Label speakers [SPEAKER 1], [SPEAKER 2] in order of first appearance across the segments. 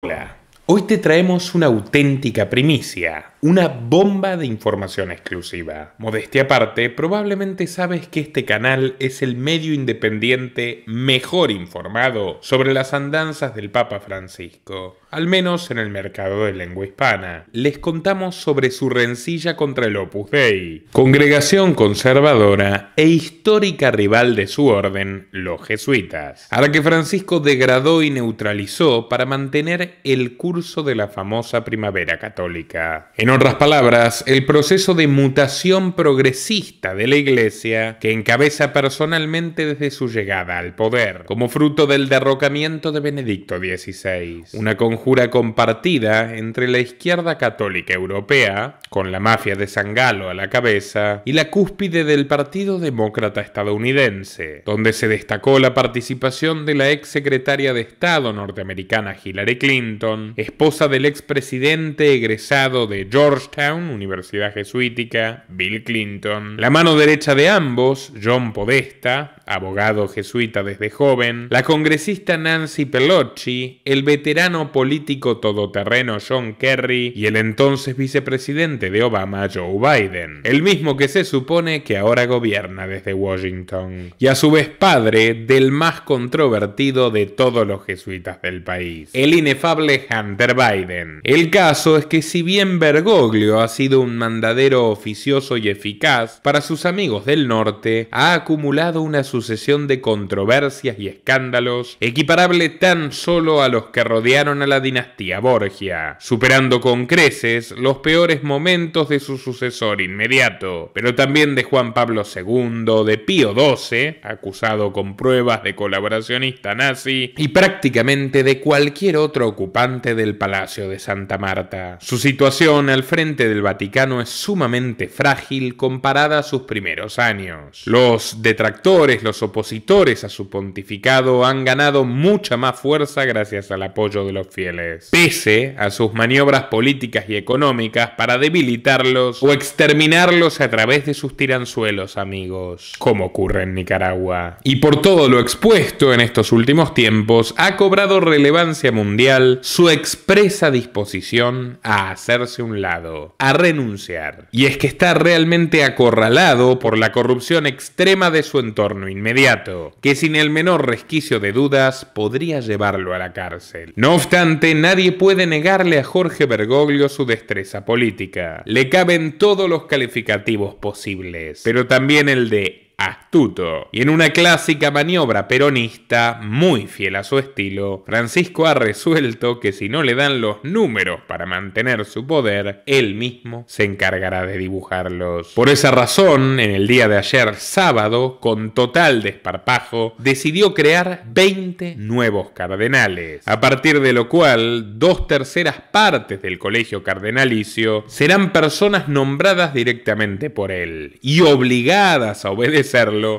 [SPEAKER 1] Hola, hoy te traemos una auténtica primicia una bomba de información exclusiva. Modestia aparte, probablemente sabes que este canal es el medio independiente mejor informado sobre las andanzas del Papa Francisco, al menos en el mercado de lengua hispana. Les contamos sobre su rencilla contra el Opus Dei, congregación conservadora e histórica rival de su orden, los jesuitas, a la que Francisco degradó y neutralizó para mantener el curso de la famosa primavera católica. En otras palabras, el proceso de mutación progresista de la Iglesia que encabeza personalmente desde su llegada al poder, como fruto del derrocamiento de Benedicto XVI. Una conjura compartida entre la izquierda católica europea, con la mafia de San Galo a la cabeza, y la cúspide del Partido Demócrata Estadounidense, donde se destacó la participación de la ex secretaria de Estado norteamericana Hillary Clinton, esposa del expresidente egresado de Georgetown, Universidad Jesuítica, Bill Clinton. La mano derecha de ambos, John Podesta, abogado jesuita desde joven, la congresista Nancy Pelosi, el veterano político todoterreno John Kerry y el entonces vicepresidente de Obama, Joe Biden, el mismo que se supone que ahora gobierna desde Washington, y a su vez padre del más controvertido de todos los jesuitas del país, el inefable Hunter Biden. El caso es que si bien vergüenza Goglio ha sido un mandadero oficioso y eficaz para sus amigos del norte, ha acumulado una sucesión de controversias y escándalos equiparable tan solo a los que rodearon a la dinastía Borgia, superando con creces los peores momentos de su sucesor inmediato, pero también de Juan Pablo II, de Pío XII, acusado con pruebas de colaboracionista nazi, y prácticamente de cualquier otro ocupante del Palacio de Santa Marta. Su situación frente del Vaticano es sumamente frágil comparada a sus primeros años. Los detractores, los opositores a su pontificado han ganado mucha más fuerza gracias al apoyo de los fieles, pese a sus maniobras políticas y económicas para debilitarlos o exterminarlos a través de sus tiranzuelos, amigos, como ocurre en Nicaragua. Y por todo lo expuesto en estos últimos tiempos, ha cobrado relevancia mundial su expresa disposición a hacerse un lado a renunciar. Y es que está realmente acorralado por la corrupción extrema de su entorno inmediato, que sin el menor resquicio de dudas podría llevarlo a la cárcel. No obstante, nadie puede negarle a Jorge Bergoglio su destreza política. Le caben todos los calificativos posibles, pero también el de astuto. Y en una clásica maniobra peronista, muy fiel a su estilo, Francisco ha resuelto que si no le dan los números para mantener su poder, él mismo se encargará de dibujarlos. Por esa razón, en el día de ayer sábado, con total desparpajo, decidió crear 20 nuevos cardenales, a partir de lo cual dos terceras partes del colegio cardenalicio serán personas nombradas directamente por él y obligadas a obedecer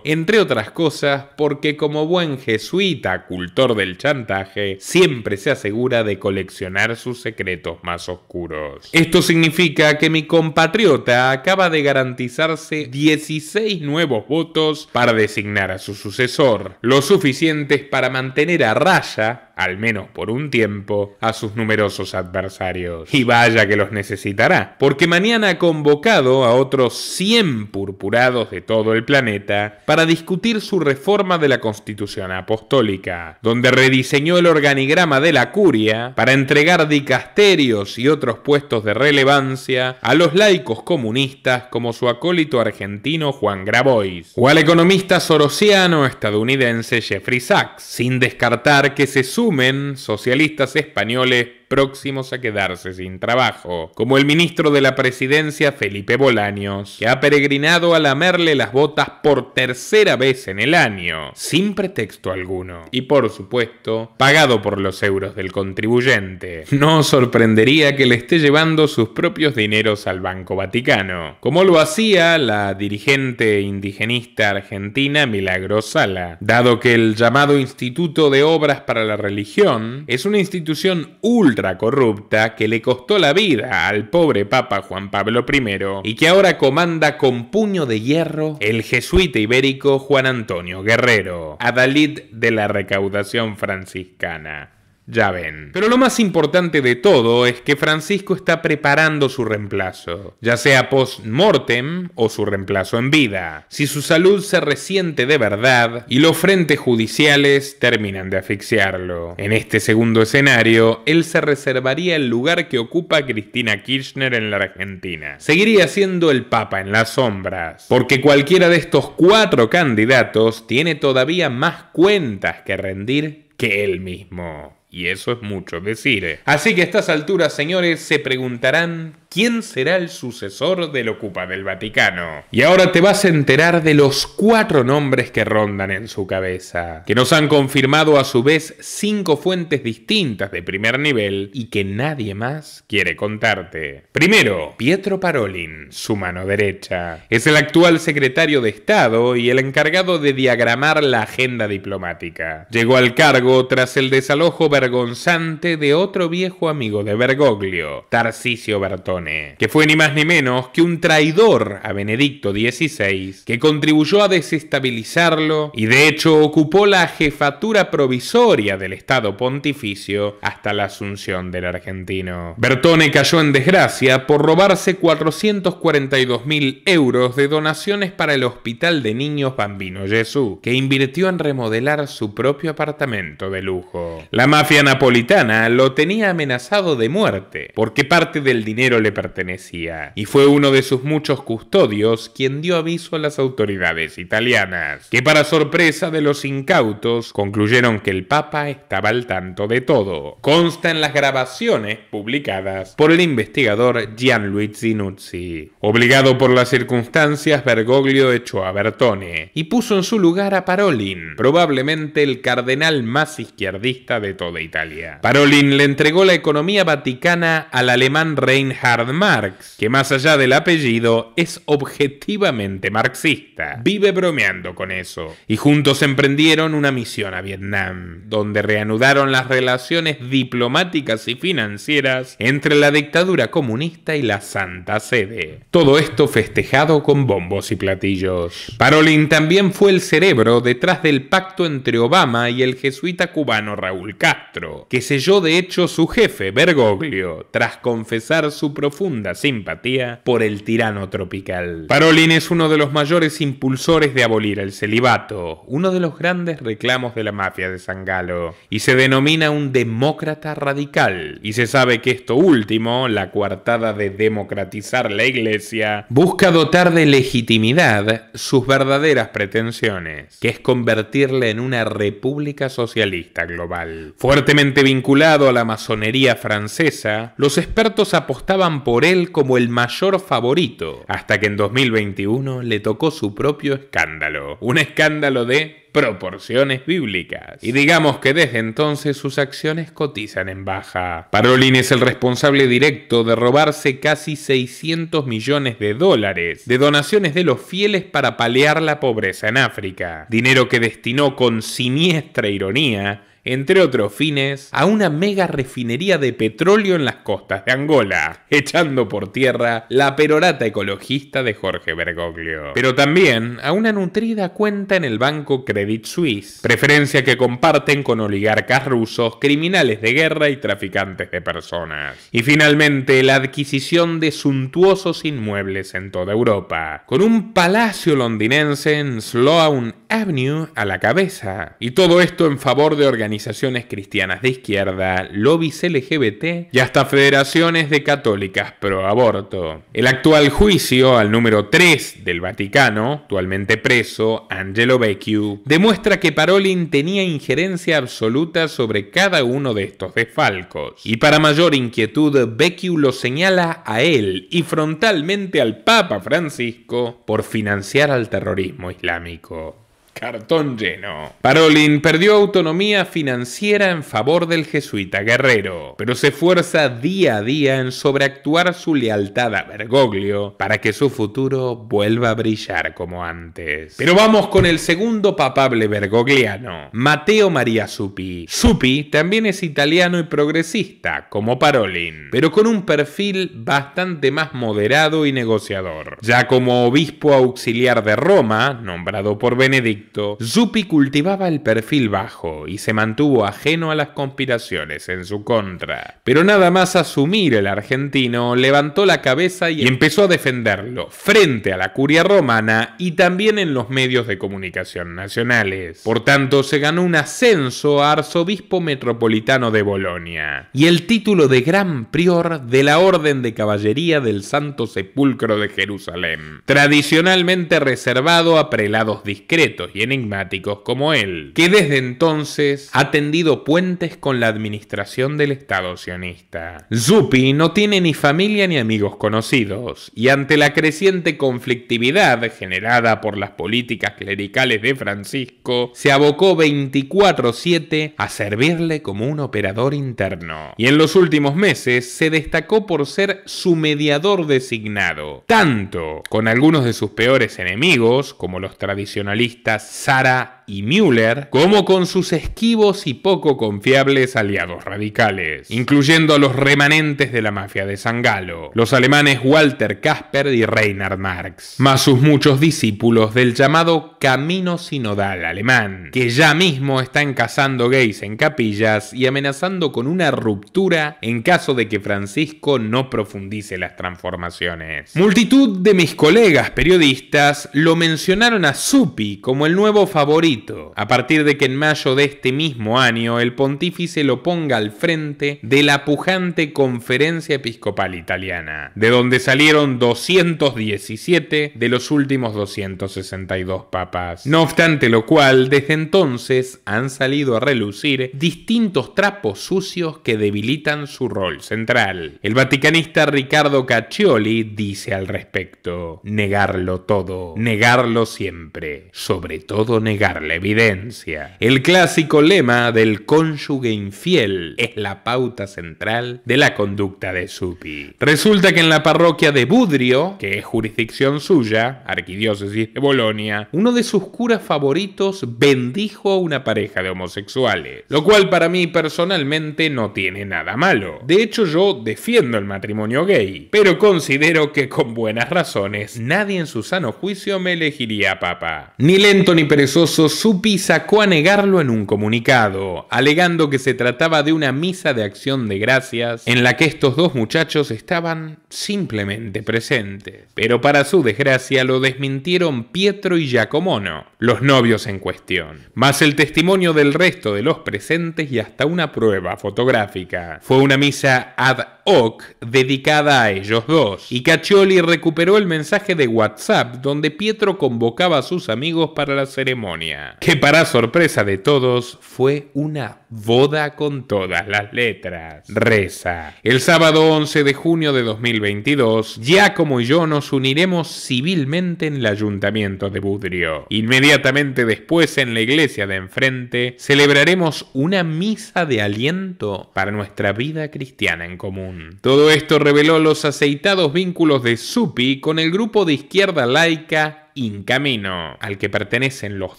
[SPEAKER 1] entre otras cosas porque como buen jesuita cultor del chantaje, siempre se asegura de coleccionar sus secretos más oscuros. Esto significa que mi compatriota acaba de garantizarse 16 nuevos votos para designar a su sucesor, lo suficientes para mantener a raya al menos por un tiempo, a sus numerosos adversarios. Y vaya que los necesitará, porque mañana ha convocado a otros 100 purpurados de todo el planeta para discutir su reforma de la Constitución Apostólica, donde rediseñó el organigrama de la curia para entregar dicasterios y otros puestos de relevancia a los laicos comunistas como su acólito argentino Juan Grabois, o al economista sorosiano estadounidense Jeffrey Sachs, sin descartar que se sube socialistas españoles próximos a quedarse sin trabajo, como el ministro de la presidencia Felipe Bolaños, que ha peregrinado a lamerle las botas por tercera vez en el año, sin pretexto alguno, y por supuesto, pagado por los euros del contribuyente. No sorprendería que le esté llevando sus propios dineros al Banco Vaticano, como lo hacía la dirigente indigenista argentina Milagro Sala, dado que el llamado Instituto de Obras para la Religión es una institución ultra corrupta que le costó la vida al pobre Papa Juan Pablo I y que ahora comanda con puño de hierro el jesuita ibérico Juan Antonio Guerrero, adalid de la recaudación franciscana. Ya ven. Pero lo más importante de todo es que Francisco está preparando su reemplazo, ya sea post-mortem o su reemplazo en vida, si su salud se resiente de verdad y los frentes judiciales terminan de asfixiarlo. En este segundo escenario, él se reservaría el lugar que ocupa Cristina Kirchner en la Argentina. Seguiría siendo el Papa en las sombras, porque cualquiera de estos cuatro candidatos tiene todavía más cuentas que rendir que él mismo. Y eso es mucho, decir. ¿eh? Así que a estas alturas, señores, se preguntarán quién será el sucesor del Ocupa del Vaticano. Y ahora te vas a enterar de los cuatro nombres que rondan en su cabeza, que nos han confirmado a su vez cinco fuentes distintas de primer nivel y que nadie más quiere contarte. Primero, Pietro Parolin, su mano derecha. Es el actual secretario de Estado y el encargado de diagramar la agenda diplomática. Llegó al cargo tras el desalojo vergonzante de otro viejo amigo de Bergoglio, Tarcisio Bertone que fue ni más ni menos que un traidor a Benedicto XVI, que contribuyó a desestabilizarlo y de hecho ocupó la jefatura provisoria del Estado pontificio hasta la asunción del argentino. Bertone cayó en desgracia por robarse 442 mil euros de donaciones para el Hospital de Niños Bambino Jesús, que invirtió en remodelar su propio apartamento de lujo. La mafia napolitana lo tenía amenazado de muerte, porque parte del dinero le pertenecía, y fue uno de sus muchos custodios quien dio aviso a las autoridades italianas, que para sorpresa de los incautos concluyeron que el Papa estaba al tanto de todo. Consta en las grabaciones publicadas por el investigador Gianluigi Nuzzi. Obligado por las circunstancias, Bergoglio echó a Bertone y puso en su lugar a Parolin, probablemente el cardenal más izquierdista de toda Italia. Parolin le entregó la economía vaticana al alemán Reinhard Marx, que más allá del apellido es objetivamente marxista. Vive bromeando con eso. Y juntos emprendieron una misión a Vietnam, donde reanudaron las relaciones diplomáticas y financieras entre la dictadura comunista y la Santa Sede. Todo esto festejado con bombos y platillos. Parolin también fue el cerebro detrás del pacto entre Obama y el jesuita cubano Raúl Castro, que selló de hecho su jefe, Bergoglio, tras confesar su profunda simpatía por el tirano tropical. Parolin es uno de los mayores impulsores de abolir el celibato, uno de los grandes reclamos de la mafia de San Galo, y se denomina un demócrata radical. Y se sabe que esto último, la coartada de democratizar la iglesia, busca dotar de legitimidad sus verdaderas pretensiones, que es convertirla en una república socialista global. Fuertemente vinculado a la masonería francesa, los expertos apostaban por él como el mayor favorito, hasta que en 2021 le tocó su propio escándalo, un escándalo de proporciones bíblicas. Y digamos que desde entonces sus acciones cotizan en baja. Parolin es el responsable directo de robarse casi 600 millones de dólares de donaciones de los fieles para paliar la pobreza en África, dinero que destinó con siniestra ironía entre otros fines, a una mega refinería de petróleo en las costas de Angola, echando por tierra la perorata ecologista de Jorge Bergoglio. Pero también a una nutrida cuenta en el banco Credit Suisse, preferencia que comparten con oligarcas rusos, criminales de guerra y traficantes de personas. Y finalmente, la adquisición de suntuosos inmuebles en toda Europa, con un palacio londinense en Sloan Avenue a la cabeza. Y todo esto en favor de organizaciones organizaciones cristianas de izquierda, lobbies LGBT y hasta federaciones de católicas pro aborto. El actual juicio al número 3 del Vaticano, actualmente preso, Angelo Becciu, demuestra que Parolin tenía injerencia absoluta sobre cada uno de estos desfalcos. Y para mayor inquietud, Becciu lo señala a él y frontalmente al Papa Francisco por financiar al terrorismo islámico cartón lleno. Parolin perdió autonomía financiera en favor del jesuita guerrero, pero se esfuerza día a día en sobreactuar su lealtad a Bergoglio para que su futuro vuelva a brillar como antes. Pero vamos con el segundo papable bergogliano, Mateo María Supi. Supi también es italiano y progresista, como Parolin, pero con un perfil bastante más moderado y negociador. Ya como obispo auxiliar de Roma, nombrado por Benedicto, zuppi Zupi cultivaba el perfil bajo y se mantuvo ajeno a las conspiraciones en su contra. Pero nada más asumir el argentino, levantó la cabeza y empezó a defenderlo frente a la curia romana y también en los medios de comunicación nacionales. Por tanto, se ganó un ascenso a arzobispo metropolitano de Bolonia y el título de gran prior de la Orden de Caballería del Santo Sepulcro de Jerusalén, tradicionalmente reservado a prelados discretos y enigmáticos como él, que desde entonces ha tendido puentes con la administración del Estado sionista. Zuppi no tiene ni familia ni amigos conocidos, y ante la creciente conflictividad generada por las políticas clericales de Francisco, se abocó 24-7 a servirle como un operador interno. Y en los últimos meses se destacó por ser su mediador designado, tanto con algunos de sus peores enemigos, como los tradicionalistas Sara y Müller, como con sus esquivos y poco confiables aliados radicales, incluyendo a los remanentes de la mafia de Sangalo, los alemanes Walter Kasper y Reinhard Marx, más sus muchos discípulos del llamado Camino Sinodal alemán, que ya mismo están cazando gays en capillas y amenazando con una ruptura en caso de que Francisco no profundice las transformaciones. Multitud de mis colegas periodistas lo mencionaron a Supi como el nuevo favorito a partir de que en mayo de este mismo año el pontífice lo ponga al frente de la pujante Conferencia Episcopal Italiana, de donde salieron 217 de los últimos 262 papas. No obstante lo cual, desde entonces han salido a relucir distintos trapos sucios que debilitan su rol central. El vaticanista Ricardo Caccioli dice al respecto, negarlo todo, negarlo siempre, sobre todo negarlo evidencia. El clásico lema del cónyuge infiel es la pauta central de la conducta de Supi. Resulta que en la parroquia de Budrio, que es jurisdicción suya, arquidiócesis de Bolonia, uno de sus curas favoritos bendijo a una pareja de homosexuales, lo cual para mí personalmente no tiene nada malo. De hecho yo defiendo el matrimonio gay, pero considero que con buenas razones nadie en su sano juicio me elegiría papa. Ni lento ni perezoso Supi sacó a negarlo en un comunicado, alegando que se trataba de una misa de acción de gracias en la que estos dos muchachos estaban simplemente presentes. Pero para su desgracia lo desmintieron Pietro y Giacomono, los novios en cuestión, más el testimonio del resto de los presentes y hasta una prueba fotográfica. Fue una misa ad hoc dedicada a ellos dos, y Caccioli recuperó el mensaje de WhatsApp donde Pietro convocaba a sus amigos para la ceremonia que para sorpresa de todos fue una boda con todas las letras. Reza. El sábado 11 de junio de 2022, Giacomo y yo nos uniremos civilmente en el ayuntamiento de Budrio. Inmediatamente después, en la iglesia de enfrente, celebraremos una misa de aliento para nuestra vida cristiana en común. Todo esto reveló los aceitados vínculos de Supi con el grupo de izquierda laica camino al que pertenecen los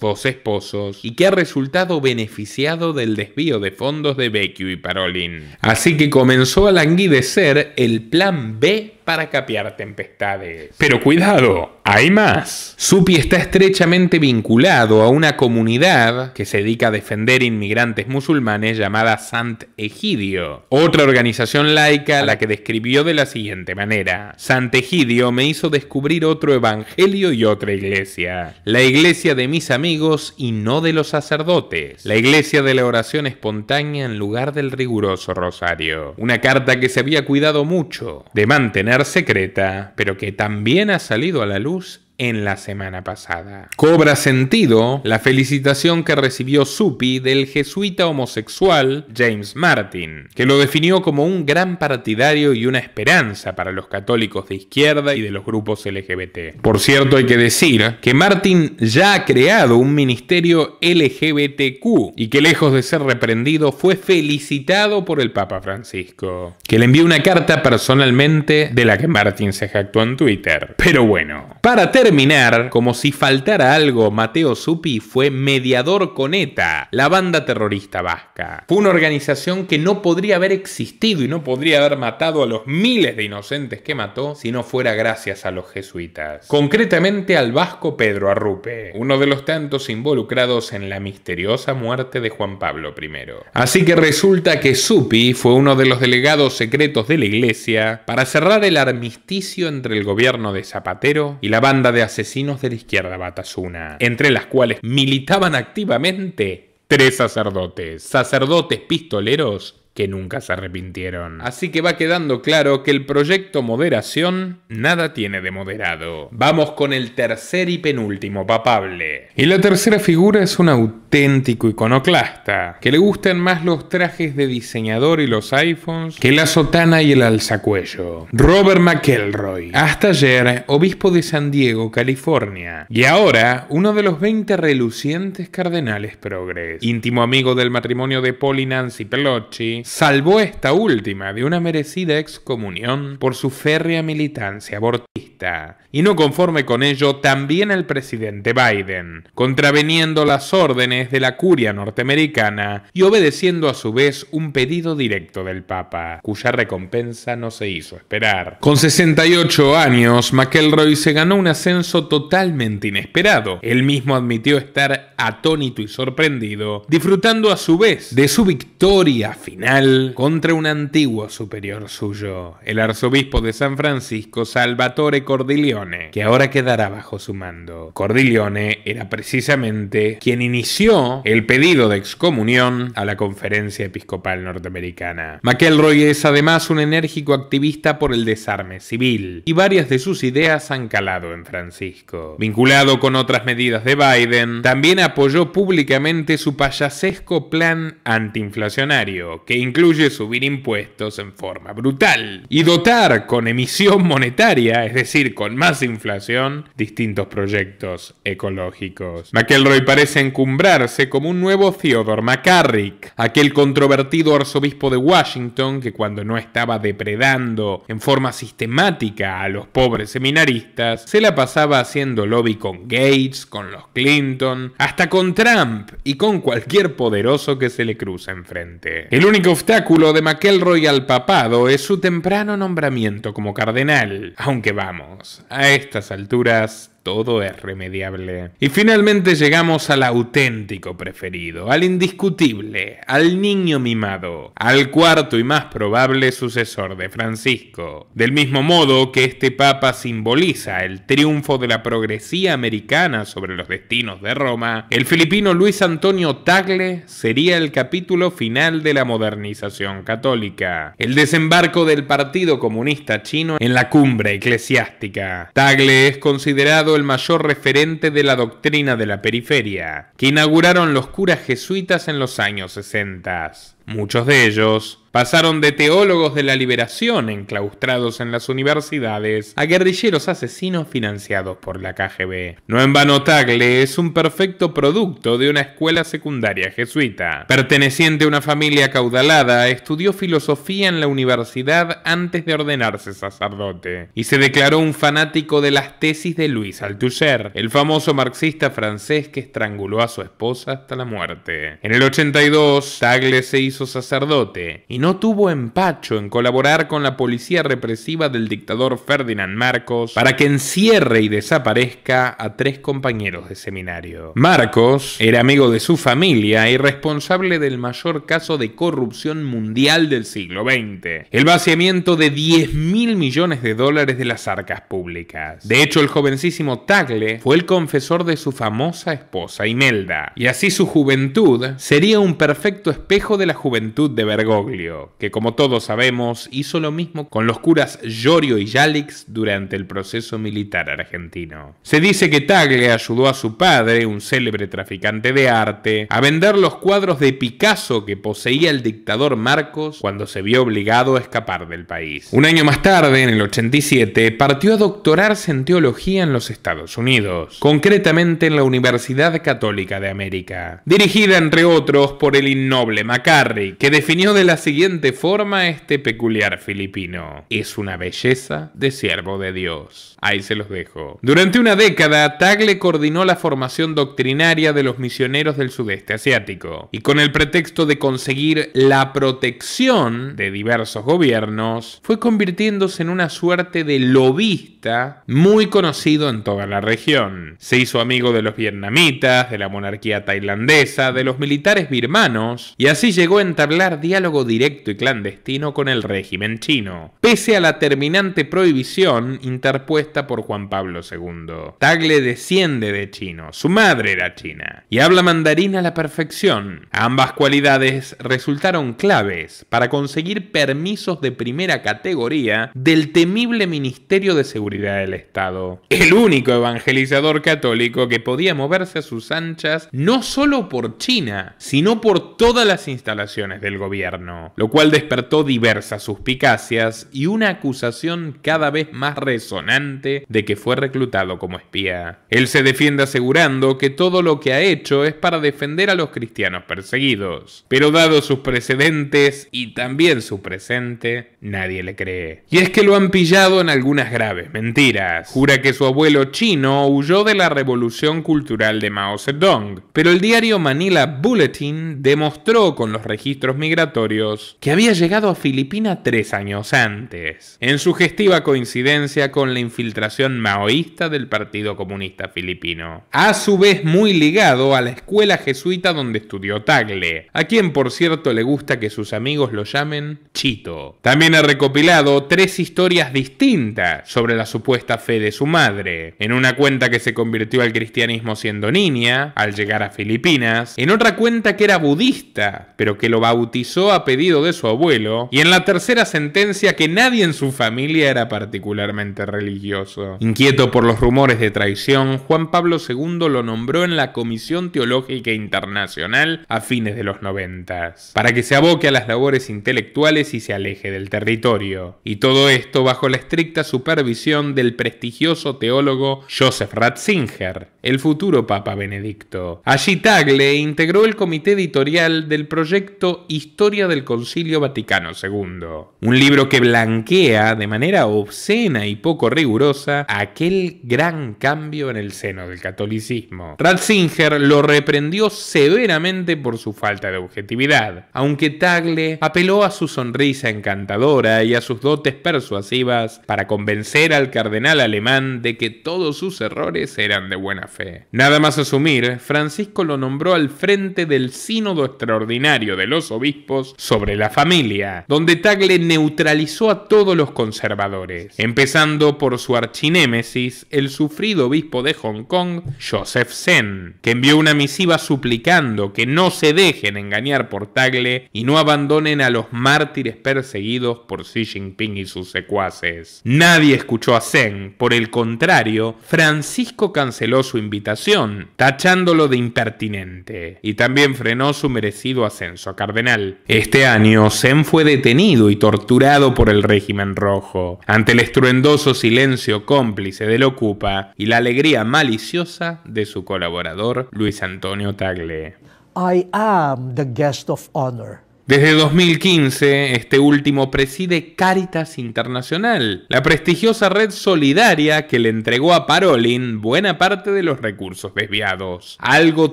[SPEAKER 1] dos esposos, y que ha resultado beneficiado del desvío de fondos de Becky y Parolin. Así que comenzó a languidecer el plan B para capear tempestades. Pero cuidado, hay más. Supi está estrechamente vinculado a una comunidad que se dedica a defender inmigrantes musulmanes llamada Sant Egidio, otra organización laica la que describió de la siguiente manera. Sant Egidio me hizo descubrir otro evangelio y otra iglesia. La iglesia de mis amigos y no de los sacerdotes. La iglesia de la oración espontánea en lugar del riguroso rosario. Una carta que se había cuidado mucho de mantener secreta, pero que también ha salido a la luz en la semana pasada. Cobra sentido la felicitación que recibió Supi del jesuita homosexual James Martin, que lo definió como un gran partidario y una esperanza para los católicos de izquierda y de los grupos LGBT. Por cierto, hay que decir que Martin ya ha creado un ministerio LGBTQ y que lejos de ser reprendido fue felicitado por el Papa Francisco, que le envió una carta personalmente de la que Martin se jactó en Twitter. Pero bueno, para terminar, como si faltara algo, Mateo supi fue mediador con ETA, la banda terrorista vasca. Fue una organización que no podría haber existido y no podría haber matado a los miles de inocentes que mató si no fuera gracias a los jesuitas. Concretamente al vasco Pedro Arrupe, uno de los tantos involucrados en la misteriosa muerte de Juan Pablo I. Así que resulta que supi fue uno de los delegados secretos de la iglesia para cerrar el armisticio entre el gobierno de Zapatero y la banda de asesinos de la izquierda batasuna, entre las cuales militaban activamente tres sacerdotes, sacerdotes pistoleros que nunca se arrepintieron. Así que va quedando claro que el proyecto moderación nada tiene de moderado. Vamos con el tercer y penúltimo papable. Y la tercera figura es un auténtico iconoclasta, que le gustan más los trajes de diseñador y los iPhones que la sotana y el alzacuello. Robert McElroy, hasta ayer obispo de San Diego, California, y ahora uno de los 20 relucientes cardenales progres, íntimo amigo del matrimonio de Paul y Nancy Pelosi, salvó esta última de una merecida excomunión por su férrea militancia abortista. Y no conforme con ello, también el presidente Biden, contraveniendo las órdenes de la curia norteamericana y obedeciendo a su vez un pedido directo del Papa, cuya recompensa no se hizo esperar. Con 68 años, McElroy se ganó un ascenso totalmente inesperado. Él mismo admitió estar atónito y sorprendido, disfrutando a su vez de su victoria final contra un antiguo superior suyo, el arzobispo de San Francisco Salvatore Cordiglione, que ahora quedará bajo su mando. Cordiglione era precisamente quien inició el pedido de excomunión a la Conferencia Episcopal Norteamericana. McElroy es además un enérgico activista por el desarme civil y varias de sus ideas han calado en Francisco. Vinculado con otras medidas de Biden, también apoyó públicamente su payasesco plan antiinflacionario que incluye subir impuestos en forma brutal y dotar con emisión monetaria, es decir, con más inflación, distintos proyectos ecológicos. McElroy parece encumbrarse como un nuevo Theodore McCarrick, aquel controvertido arzobispo de Washington que cuando no estaba depredando en forma sistemática a los pobres seminaristas, se la pasaba haciendo lobby con Gates, con los Clinton, hasta con Trump y con cualquier poderoso que se le cruza enfrente. El único obstáculo de McElroy al papado es su temprano nombramiento como cardenal, aunque vamos, a estas alturas todo es remediable. Y finalmente llegamos al auténtico preferido, al indiscutible, al niño mimado, al cuarto y más probable sucesor de Francisco. Del mismo modo que este papa simboliza el triunfo de la progresía americana sobre los destinos de Roma, el filipino Luis Antonio Tagle sería el capítulo final de la modernización católica, el desembarco del Partido Comunista Chino en la cumbre eclesiástica. Tagle es considerado el mayor referente de la doctrina de la periferia, que inauguraron los curas jesuitas en los años 60. Muchos de ellos Pasaron de teólogos de la liberación enclaustrados en las universidades a guerrilleros asesinos financiados por la KGB. No en vano Tagle es un perfecto producto de una escuela secundaria jesuita. Perteneciente a una familia caudalada estudió filosofía en la universidad antes de ordenarse sacerdote y se declaró un fanático de las tesis de Luis Althusser, el famoso marxista francés que estranguló a su esposa hasta la muerte. En el 82, Tagle se hizo sacerdote y no tuvo empacho en colaborar con la policía represiva del dictador Ferdinand Marcos para que encierre y desaparezca a tres compañeros de seminario. Marcos era amigo de su familia y responsable del mayor caso de corrupción mundial del siglo XX, el vaciamiento de 10 mil millones de dólares de las arcas públicas. De hecho, el jovencísimo Tagle fue el confesor de su famosa esposa Imelda, y así su juventud sería un perfecto espejo de la juventud de Bergoglio que como todos sabemos hizo lo mismo con los curas Llorio y Yalix durante el proceso militar argentino. Se dice que Tagle ayudó a su padre, un célebre traficante de arte, a vender los cuadros de Picasso que poseía el dictador Marcos cuando se vio obligado a escapar del país. Un año más tarde, en el 87, partió a doctorarse en teología en los Estados Unidos, concretamente en la Universidad Católica de América, dirigida entre otros por el innoble McCarthy, que definió de la siguiente forma este peculiar filipino. Es una belleza de siervo de Dios. Ahí se los dejo. Durante una década, Tagle coordinó la formación doctrinaria de los misioneros del sudeste asiático, y con el pretexto de conseguir la protección de diversos gobiernos, fue convirtiéndose en una suerte de lobista muy conocido en toda la región. Se hizo amigo de los vietnamitas, de la monarquía tailandesa, de los militares birmanos, y así llegó a entablar diálogo directo y clandestino con el régimen chino, pese a la terminante prohibición interpuesta por Juan Pablo II. Tagle desciende de chino, su madre era china, y habla mandarín a la perfección. Ambas cualidades resultaron claves para conseguir permisos de primera categoría del temible Ministerio de Seguridad del Estado. El único evangelizador católico que podía moverse a sus anchas no solo por China, sino por todas las instalaciones del gobierno, lo cual despertó diversas suspicacias y una acusación cada vez más resonante de que fue reclutado como espía. Él se defiende asegurando que todo lo que ha hecho es para defender a los cristianos perseguidos, pero dado sus precedentes y también su presente, nadie le cree. Y es que lo han pillado en algunas graves mentiras. Jura que su abuelo chino huyó de la revolución cultural de Mao Zedong, pero el diario Manila Bulletin demostró con los registros migratorios que había llegado a Filipinas tres años antes, en sugestiva coincidencia con la infiltración maoísta del Partido Comunista Filipino. A su vez muy ligado a la escuela jesuita donde estudió Tagle, a quien por cierto le gusta que sus amigos lo llamen Chito. También ha recopilado tres historias distintas sobre la supuesta fe de su madre, en una cuenta que se convirtió al cristianismo siendo niña, al llegar a Filipinas, en otra cuenta que era budista, pero que lo bautizó a pedido de su abuelo, y en la tercera sentencia que nadie en su familia era particularmente religioso. Inquieto por los rumores de traición, Juan Pablo II lo nombró en la Comisión Teológica Internacional a fines de los noventas, para que se aboque a las labores intelectuales y se aleje del territorio. Y todo esto bajo la estricta supervisión del prestigioso teólogo Joseph Ratzinger, el futuro Papa Benedicto. Allí Tagle integró el comité editorial del proyecto Historia del Concilio Vaticano II, un libro que blanquea de manera obscena y poco rigurosa aquel gran cambio en el seno del catolicismo. Ratzinger lo reprendió severamente por su falta de objetividad, aunque Tagle apeló a su sonrisa encantadora y a sus dotes persuasivas para convencer al cardenal alemán de que todos sus errores eran de buena fe. Nada más asumir, Francisco lo nombró al frente del Sínodo Extraordinario de los Obispos sobre la familia, donde Tagle neutralizó a todos los conservadores, empezando por su archinémesis, el sufrido obispo de Hong Kong, Joseph Zen, que envió una misiva suplicando que no se dejen engañar por Tagle y no abandonen a los mártires perseguidos por Xi Jinping y sus secuaces. Nadie escuchó a Zen, por el contrario, Francisco canceló su invitación, tachándolo de impertinente, y también frenó su merecido ascenso a cardenal. Este año, Zen fue detenido y torturado por el régimen rojo. Ante el estruendoso silencio socio cómplice del Ocupa y la alegría maliciosa de su colaborador Luis Antonio Tagle. I am the guest of honor. Desde 2015, este último preside Caritas Internacional, la prestigiosa red solidaria que le entregó a Parolin buena parte de los recursos desviados, algo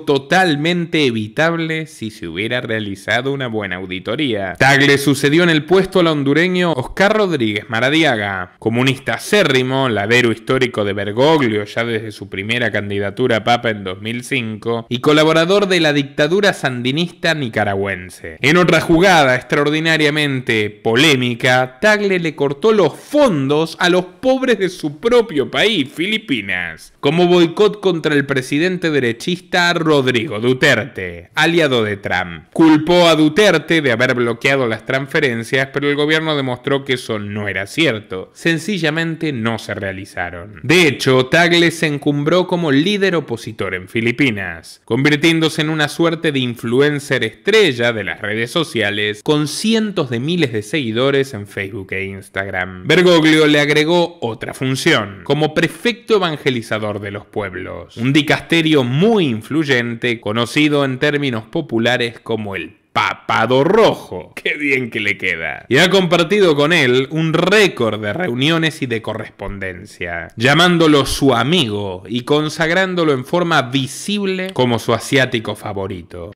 [SPEAKER 1] totalmente evitable si se hubiera realizado una buena auditoría. Tal le sucedió en el puesto al hondureño Oscar Rodríguez Maradiaga, comunista acérrimo, ladero histórico de Bergoglio ya desde su primera candidatura a Papa en 2005 y colaborador de la dictadura sandinista nicaragüense. En otras jugada extraordinariamente polémica, Tagle le cortó los fondos a los pobres de su propio país, Filipinas, como boicot contra el presidente derechista Rodrigo Duterte, aliado de Trump. Culpó a Duterte de haber bloqueado las transferencias, pero el gobierno demostró que eso no era cierto. Sencillamente no se realizaron. De hecho, Tagle se encumbró como líder opositor en Filipinas, convirtiéndose en una suerte de influencer estrella de las redes sociales con cientos de miles de seguidores en Facebook e Instagram. Bergoglio le agregó otra función, como prefecto evangelizador de los pueblos, un dicasterio muy influyente, conocido en términos populares como el Papado Rojo. Qué bien que le queda. Y ha compartido con él un récord de reuniones y de correspondencia, llamándolo su amigo y consagrándolo en forma visible como su asiático favorito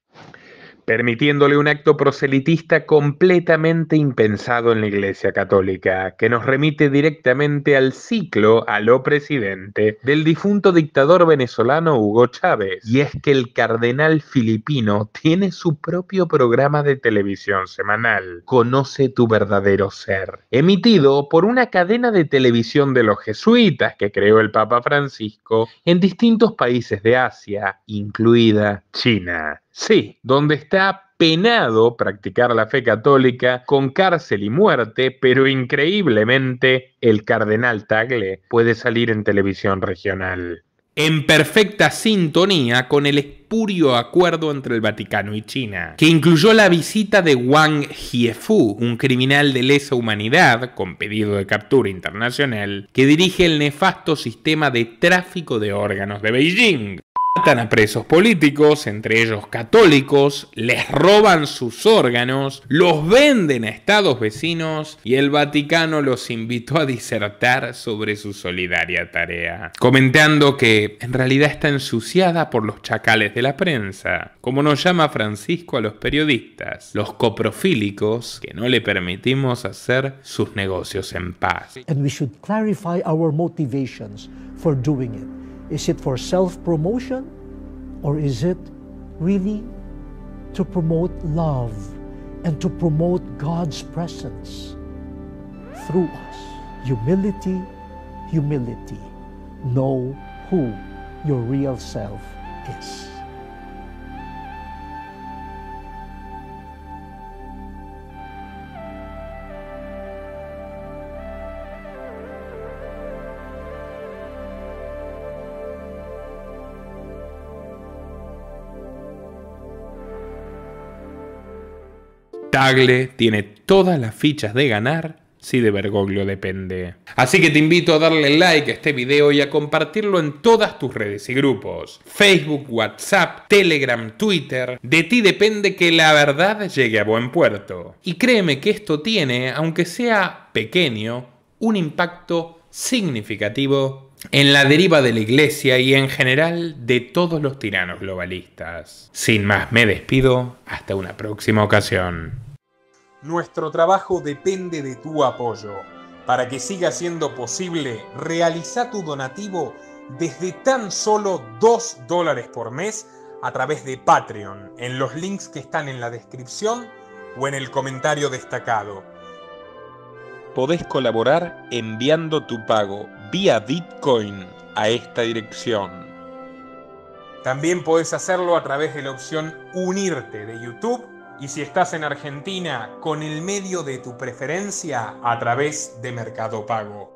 [SPEAKER 1] permitiéndole un acto proselitista completamente impensado en la Iglesia Católica, que nos remite directamente al ciclo a lo presidente del difunto dictador venezolano Hugo Chávez. Y es que el cardenal filipino tiene su propio programa de televisión semanal, Conoce tu verdadero ser, emitido por una cadena de televisión de los jesuitas que creó el Papa Francisco en distintos países de Asia, incluida China. Sí, donde está penado practicar la fe católica con cárcel y muerte, pero increíblemente el cardenal Tagle puede salir en televisión regional. En perfecta sintonía con el espurio acuerdo entre el Vaticano y China, que incluyó la visita de Wang Hiefu, un criminal de lesa humanidad con pedido de captura internacional, que dirige el nefasto sistema de tráfico de órganos de Beijing matan a presos políticos, entre ellos católicos, les roban sus órganos, los venden a estados vecinos y el Vaticano los invitó a disertar sobre su solidaria tarea, comentando que en realidad está ensuciada por los chacales de la prensa, como nos llama Francisco a los periodistas, los coprofílicos que no le permitimos hacer sus negocios en paz. And we should clarify our motivations for Is it for self promotion or is it really to promote love and to promote God's presence through us? Humility, humility. Know who your real self is. tiene todas las fichas de ganar si de Bergoglio depende. Así que te invito a darle like a este video y a compartirlo en todas tus redes y grupos. Facebook, WhatsApp, Telegram, Twitter. De ti depende que la verdad llegue a buen puerto. Y créeme que esto tiene, aunque sea pequeño, un impacto significativo en la deriva de la iglesia y en general de todos los tiranos globalistas. Sin más, me despido. Hasta una próxima ocasión nuestro trabajo depende de tu apoyo. Para que siga siendo posible, realiza tu donativo desde tan solo 2 dólares por mes a través de Patreon, en los links que están en la descripción o en el comentario destacado. Podés colaborar enviando tu pago vía Bitcoin a esta dirección. También podés hacerlo a través de la opción Unirte de YouTube y si estás en Argentina, con el medio de tu preferencia a través de Mercado Pago.